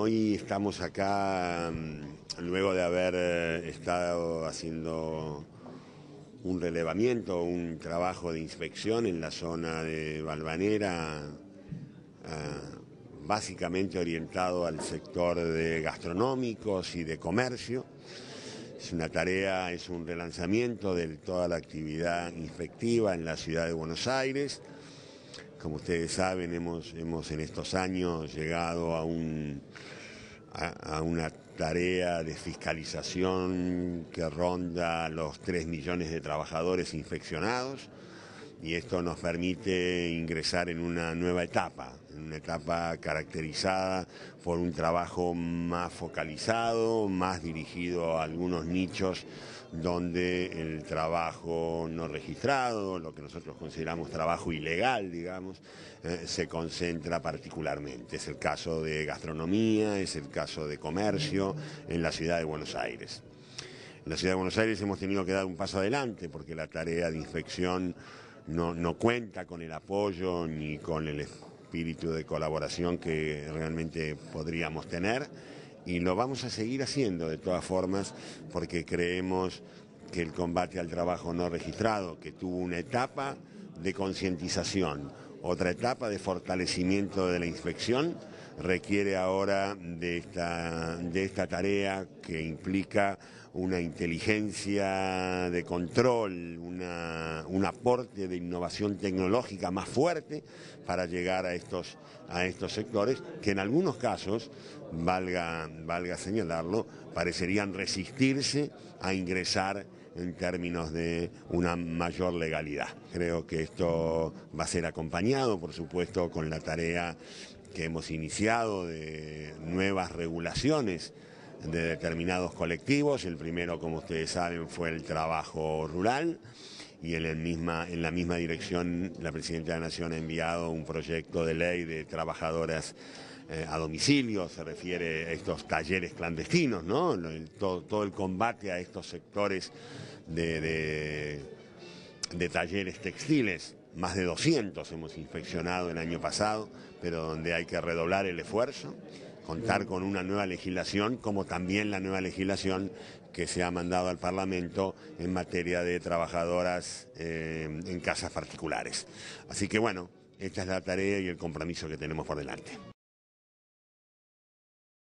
Hoy estamos acá mm, luego de haber eh, estado haciendo un relevamiento, un trabajo de inspección en la zona de Balvanera, ah, básicamente orientado al sector de gastronómicos y de comercio. Es una tarea, es un relanzamiento de toda la actividad inspectiva en la ciudad de Buenos Aires como ustedes saben, hemos, en estos años llegado a, una tarea de fiscalización que ronda los 3 millones de trabajadores infeccionados y esto nos permite ingresar en una nueva etapa, en una etapa caracterizada por un trabajo más focalizado, más dirigido a algunos nichos donde el trabajo no registrado, lo que nosotros consideramos trabajo ilegal, digamos, eh, se concentra particularmente. Es el caso de gastronomía, es el caso de comercio en la ciudad de Buenos Aires. En la ciudad de Buenos Aires hemos tenido que dar un paso adelante porque la tarea de inspección no, cuenta con el apoyo ni con el espíritu de colaboración que realmente podríamos tener y lo vamos a seguir haciendo de todas formas porque creemos que el combate al trabajo no registrado, que tuvo una etapa de concientización, otra etapa de fortalecimiento de la inspección requiere ahora de esta, de esta tarea que implica una inteligencia de control, un aporte de innovación tecnológica más fuerte para llegar a estos, a estos sectores que en algunos casos, valga, valga señalarlo, parecerían resistirse a ingresar en términos de una mayor legalidad. Creo que esto va a ser acompañado, por supuesto, con la tarea que hemos iniciado de nuevas regulaciones de determinados colectivos. El primero, como ustedes saben, fue el trabajo rural y en, misma, en la misma dirección la Presidenta de la Nación ha enviado un proyecto de ley de trabajadoras eh, a domicilio, se refiere a estos talleres clandestinos, ¿no? todo, el combate a estos sectores de, de talleres textiles más de 200 hemos inspeccionado el año pasado, pero donde hay que redoblar el esfuerzo contar con una nueva legislación, como también la nueva legislación que se ha mandado al Parlamento en materia de trabajadoras eh, en casas particulares. Así que bueno, esta es la tarea y el compromiso que tenemos por delante.